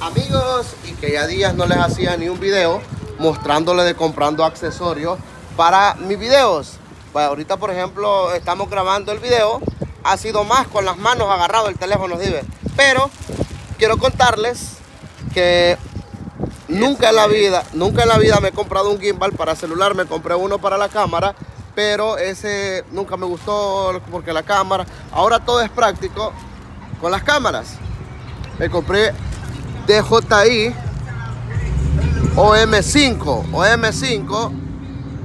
amigos y que ya días no les hacía ni un video mostrándole de comprando accesorios para mis videos. Pues ahorita, por ejemplo, estamos grabando el video. Ha sido más con las manos agarrado el teléfono, vive. Pero quiero contarles que nunca en la vida, nunca en la vida me he comprado un gimbal para celular. Me compré uno para la cámara, pero ese nunca me gustó porque la cámara. Ahora todo es práctico con las cámaras. Me compré DJI OM5. OM5,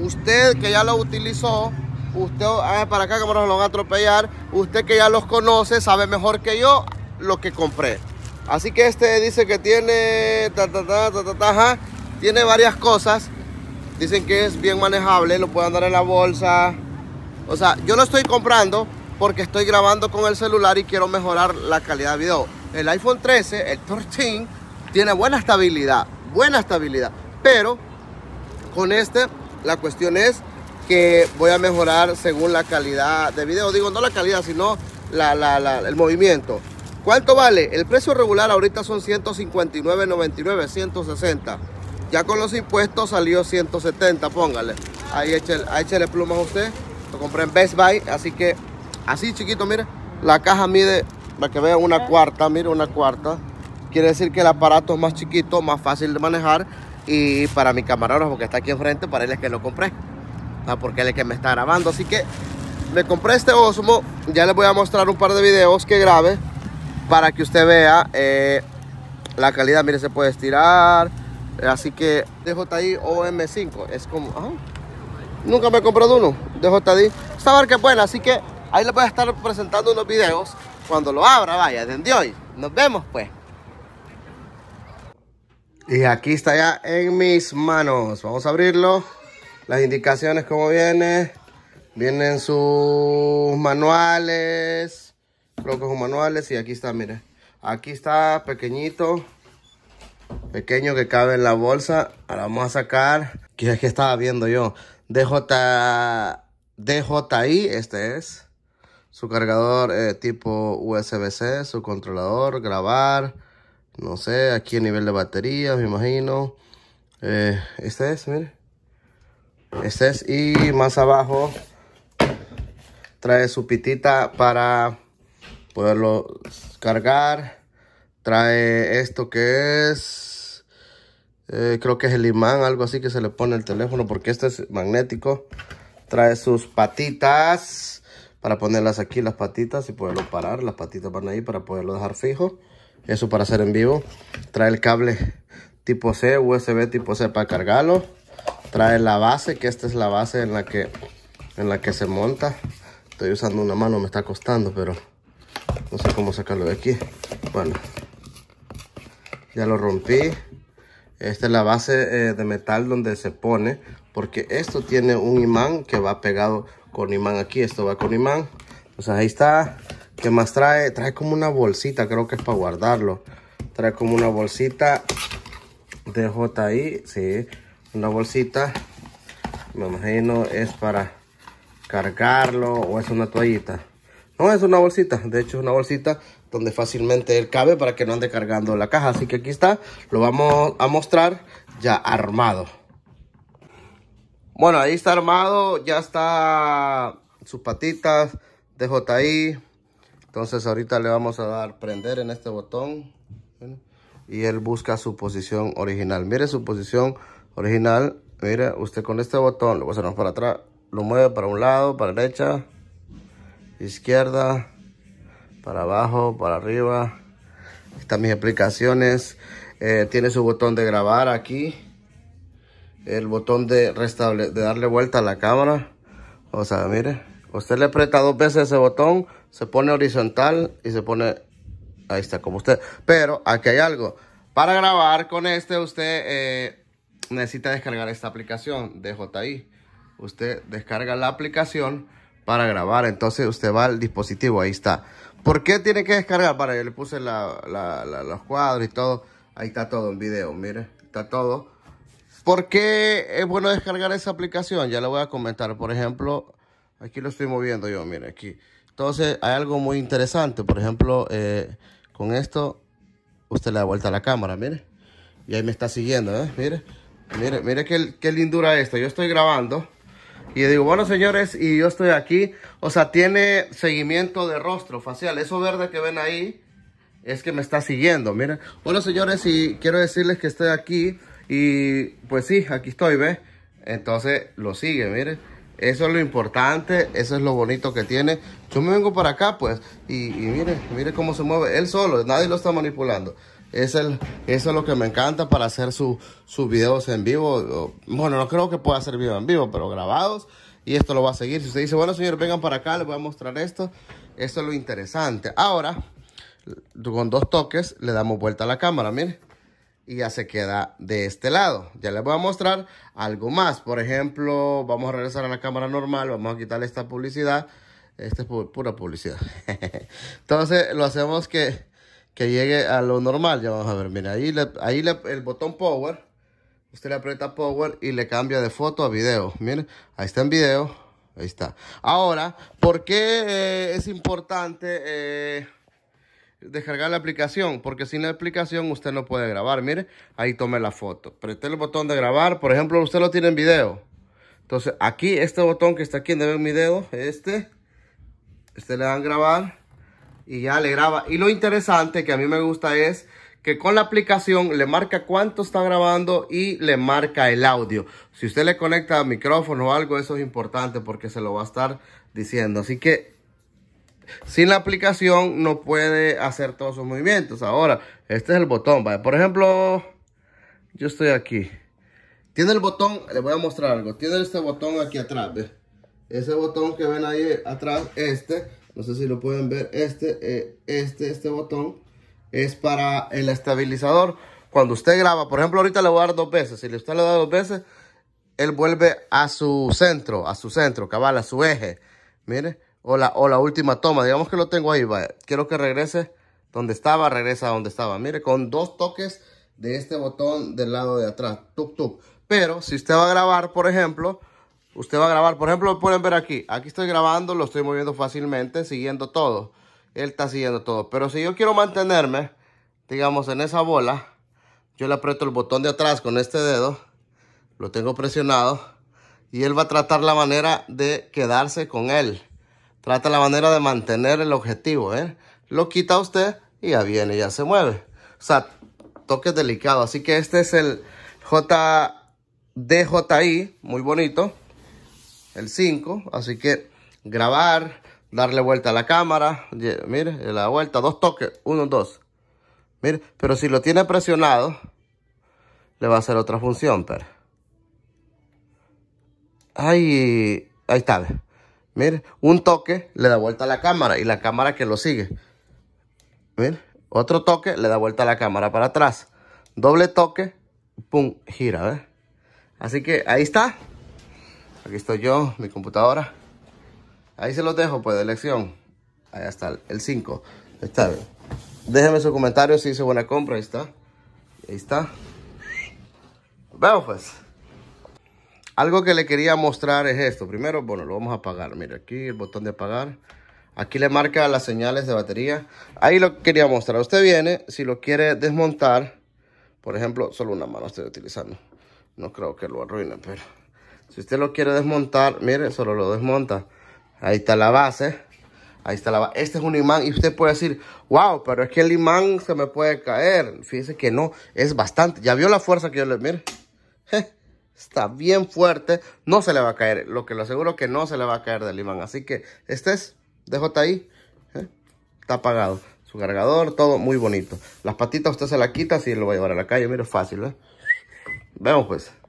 usted que ya lo utilizó, usted, ah, para acá que nos lo van a atropellar, usted que ya los conoce, sabe mejor que yo lo que compré. Así que este dice que tiene, tiene varias cosas. Dicen que es bien manejable, lo puedo dar en la bolsa. O sea, yo lo estoy comprando porque estoy grabando con el celular y quiero mejorar la calidad de video el iPhone 13, el 13, tiene buena estabilidad, buena estabilidad. Pero con este, la cuestión es que voy a mejorar según la calidad de video. Digo, no la calidad, sino la, el movimiento. ¿Cuánto vale? El precio regular ahorita son 159.99, 160. Ya con los impuestos salió 170, póngale. Ahí échele, échele plumas a usted. Lo compré en Best Buy, así que así chiquito, mire. La caja mide para que vean una cuarta, mire una cuarta. Quiere decir que el aparato es más chiquito, más fácil de manejar. Y para mi camarógrafo Porque está aquí enfrente, para él es que lo compré. Ah, porque él es que me está grabando. Así que me compré este Osmo. Ya les voy a mostrar un par de videos que grabe. Para que usted vea eh, la calidad. Mire, se puede estirar. Así que DJI OM5. Es como... Ah, nunca me he comprado uno DJI. Esta barca es buena, así que ahí les voy a estar presentando unos videos cuando lo abra, vaya, hoy Nos vemos pues. Y aquí está ya en mis manos. Vamos a abrirlo. Las indicaciones ¿cómo viene. Vienen sus manuales. Creo que son manuales. Y aquí está, mire. Aquí está pequeñito. Pequeño que cabe en la bolsa. Ahora vamos a sacar. es que estaba viendo yo. DJ. DJI, este es su cargador eh, tipo USB-C, su controlador, grabar, no sé, aquí el nivel de batería, me imagino. Eh, este es, mire. Este es, y más abajo trae su pitita para poderlo cargar. Trae esto que es, eh, creo que es el imán, algo así que se le pone el teléfono porque este es magnético. Trae sus patitas para ponerlas aquí las patitas y poderlo parar. Las patitas van ahí para poderlo dejar fijo. Eso para hacer en vivo. Trae el cable tipo C, USB tipo C para cargarlo. Trae la base, que esta es la base en la que, en la que se monta. Estoy usando una mano, me está costando, pero no sé cómo sacarlo de aquí. Bueno, ya lo rompí. Esta es la base eh, de metal donde se pone, porque esto tiene un imán que va pegado con imán aquí. Esto va con imán. sea, pues ahí está. ¿Qué más trae? Trae como una bolsita, creo que es para guardarlo. Trae como una bolsita de JI, sí. Una bolsita, me imagino es para cargarlo o es una toallita. No, es una bolsita, de hecho es una bolsita donde fácilmente él cabe para que no ande cargando la caja. Así que aquí está, lo vamos a mostrar ya armado. Bueno, ahí está armado, ya está sus patitas, J.I. Entonces ahorita le vamos a dar prender en este botón. Y él busca su posición original. Mire su posición original. Mire, usted con este botón, lo para atrás. Lo mueve para un lado, para derecha, izquierda, para abajo, para arriba. Están mis aplicaciones. Eh, tiene su botón de grabar aquí el botón de, de darle vuelta a la cámara. O sea, mire, usted le aprieta dos veces ese botón, se pone horizontal y se pone... Ahí está, como usted. Pero aquí hay algo. Para grabar con este, usted eh, necesita descargar esta aplicación de JI. Usted descarga la aplicación para grabar. Entonces usted va al dispositivo, ahí está. ¿Por qué tiene que descargar? Para yo le puse la, los cuadros y todo. Ahí está todo en video, mire. Está todo. ¿Por qué es bueno descargar esa aplicación? Ya lo voy a comentar. Por ejemplo, aquí lo estoy moviendo yo, mire, aquí. Entonces, hay algo muy interesante. Por ejemplo, eh, con esto, usted le da vuelta a la cámara, mire. Y ahí me está siguiendo, ¿eh? Mire, mire, mire qué, qué lindura esto. Yo estoy grabando. Y digo, bueno señores, y yo estoy aquí. O sea, tiene seguimiento de rostro facial. Eso verde que ven ahí es que me está siguiendo, miren. Bueno señores, y quiero decirles que estoy aquí y pues sí, aquí estoy, ¿ves? Entonces lo sigue, miren. Eso es lo importante, eso es lo bonito que tiene. Yo me vengo para acá, pues, y, y mire, mire cómo se mueve él solo, nadie lo está manipulando. Es el, eso es lo que me encanta para hacer sus videos en vivo. Bueno, no creo que pueda hacer video en vivo, pero grabados. Y esto lo va a seguir. Si usted dice, bueno, señor, vengan para acá, les voy a mostrar esto. Eso es lo interesante. Ahora, con dos toques, le damos vuelta a la cámara, mire y ya se queda de este lado. Ya les voy a mostrar algo más. Por ejemplo, vamos a regresar a la cámara normal, vamos a quitarle esta publicidad. Esta es pura publicidad. Entonces lo hacemos que, llegue a lo normal. Ya vamos a ver, mira, ahí, ahí el botón power. Usted le aprieta power y le cambia de foto a video. Miren, ahí está en video. Ahí está. Ahora, ¿por qué eh, es importante... Eh, descargar la aplicación, porque sin la aplicación usted no puede grabar. Mire, ahí tome la foto. preté el botón de grabar, por ejemplo, usted lo tiene en video. Entonces, aquí, este botón que está aquí en de mi dedo, este, este le dan grabar y ya le graba. Y lo interesante que a mí me gusta es que con la aplicación le marca cuánto está grabando y le marca el audio. Si usted le conecta micrófono o algo, eso es importante porque se lo va a estar diciendo. Así que sin la aplicación no puede hacer todos sus movimientos. Ahora, este es el botón, Por ejemplo, yo estoy aquí. Tiene el botón, le voy a mostrar algo. Tiene este botón aquí atrás, Ese botón que ven ahí atrás, este, no sé si lo pueden ver, este, eh, este, este botón es para el estabilizador. Cuando usted graba, por ejemplo, ahorita le voy a dar dos veces. Si usted le da dos veces, él vuelve a su centro, a su centro, cabal, a su eje. Mire, o la, última toma. Digamos que lo tengo ahí, Quiero que regrese donde estaba, regresa donde estaba. Mire, con dos toques de este botón del lado de atrás. Pero si usted va a grabar, por ejemplo, usted va a grabar, por ejemplo, pueden ver aquí. Aquí estoy grabando, lo estoy moviendo fácilmente, siguiendo todo. Él está siguiendo todo. Pero si yo quiero mantenerme, digamos, en esa bola, yo le aprieto el botón de atrás con este dedo. Lo tengo presionado. Y él va a tratar la manera de quedarse con él. Trata la manera de mantener el objetivo, ¿eh? Lo quita usted y ya viene, ya se mueve. O sea, toque delicado. Así que este es el JDJI, muy bonito. El 5, así que grabar, darle vuelta a la cámara. Mire, la vuelta, dos toques, uno, dos. Mire, pero si lo tiene presionado, le va a hacer otra función, pero... Ahí, ahí está, Miren, un toque le da vuelta a la cámara y la cámara que lo sigue. otro toque le da vuelta a la cámara para atrás. Doble toque, pum, gira, ¿ves? Así que ahí está. Aquí estoy yo, mi computadora. Ahí se los dejo, pues, de elección. Ahí está, el 5. Está Déjenme su comentario si hice buena compra. Ahí está. Ahí está. Veo, pues. Algo que le quería mostrar es esto. Primero, bueno, lo vamos a apagar. Mira, aquí el botón de apagar. Aquí le marca las señales de batería. Ahí lo quería mostrar. Usted viene, si lo quiere desmontar, por ejemplo, solo una mano estoy utilizando. No creo que lo arruine, pero si usted lo quiere desmontar, mire, solo lo desmonta. Ahí está la base. Ahí está la base. Este es un imán y usted puede decir, wow, pero es que el imán se me puede caer. Fíjese que no, es bastante. Ya vio la fuerza que yo le... Mire está bien fuerte, no se le va a caer, lo que lo aseguro que no se le va a caer del imán, así que este es ahí, ¿eh? está apagado, su cargador, todo muy bonito, las patitas usted se la quita si lo va a llevar a la calle, mire, fácil, ¿eh? vemos pues.